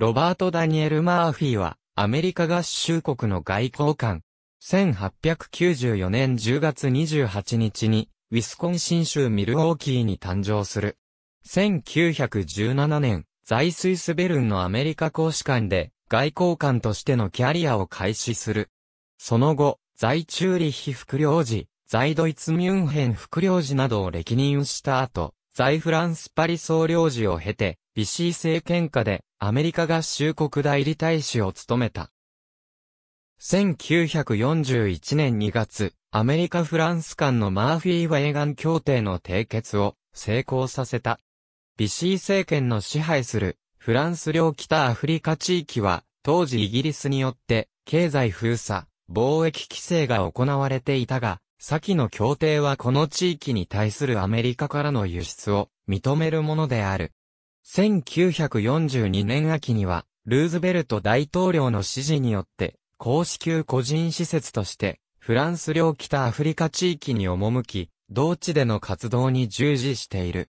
ロバート・ダニエル・マーフィーは、アメリカ合衆国の外交官。1894年10月28日に、ウィスコンシン州ミルウォーキーに誕生する。1917年、在スイスベルンのアメリカ公使館で、外交官としてのキャリアを開始する。その後、在チューリッヒ副領事、在ドイツミュンヘン副領事などを歴任した後、在フランスパリ総領事を経て、ビシー政権下でアメリカ合衆国代理大使を務めた。1941年2月、アメリカ・フランス間のマーフィー・ワイガン協定の締結を成功させた。ビシー政権の支配するフランス領北アフリカ地域は当時イギリスによって経済封鎖、貿易規制が行われていたが、先の協定はこの地域に対するアメリカからの輸出を認めるものである。1942年秋には、ルーズベルト大統領の指示によって、公式個人施設として、フランス領北アフリカ地域に赴き、同地での活動に従事している。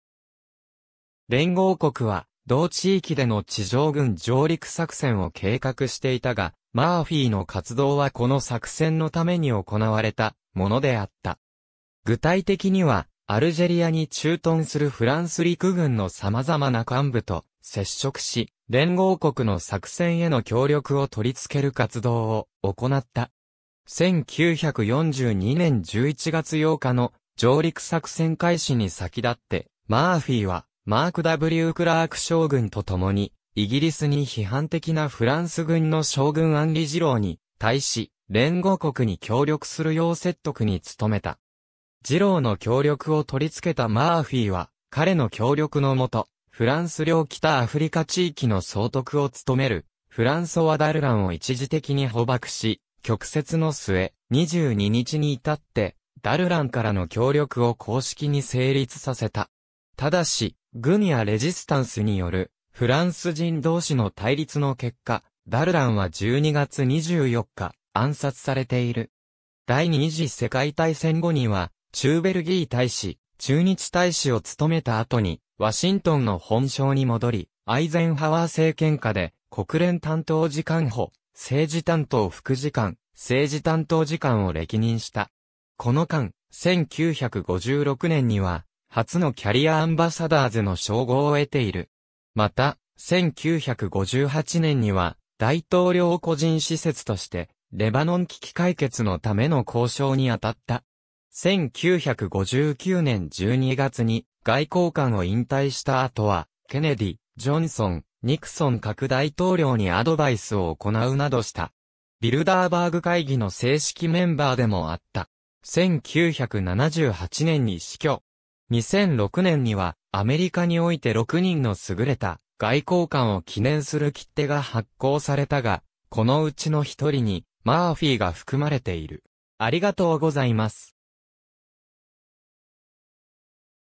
連合国は、同地域での地上軍上陸作戦を計画していたが、マーフィーの活動はこの作戦のために行われたものであった。具体的には、アルジェリアに駐屯するフランス陸軍の様々な幹部と接触し、連合国の作戦への協力を取り付ける活動を行った。1942年11月8日の上陸作戦開始に先立って、マーフィーはマーク W クラーク将軍と共に、イギリスに批判的なフランス軍の将軍アンリ・ジローに対し、連合国に協力するよう説得に努めた。ジローの協力を取り付けたマーフィーは、彼の協力のもと、フランス領北アフリカ地域の総督を務める、フランソワ・ダルランを一時的に捕獲し、曲折の末、22日に至って、ダルランからの協力を公式に成立させた。ただし、軍やレジスタンスによる、フランス人同士の対立の結果、ダルランは12月24日、暗殺されている。第二次世界大戦後には、中ベルギー大使、駐日大使を務めた後に、ワシントンの本省に戻り、アイゼンハワー政権下で、国連担当次官補、政治担当副次官、政治担当次官を歴任した。この間、1956年には、初のキャリアアンバサダーズの称号を得ている。また、1958年には、大統領個人施設として、レバノン危機解決のための交渉に当たった。1959年12月に外交官を引退した後は、ケネディ、ジョンソン、ニクソン各大統領にアドバイスを行うなどした。ビルダーバーグ会議の正式メンバーでもあった。1978年に死去。2006年にはアメリカにおいて6人の優れた外交官を記念する切手が発行されたが、このうちの一人にマーフィーが含まれている。ありがとうございます。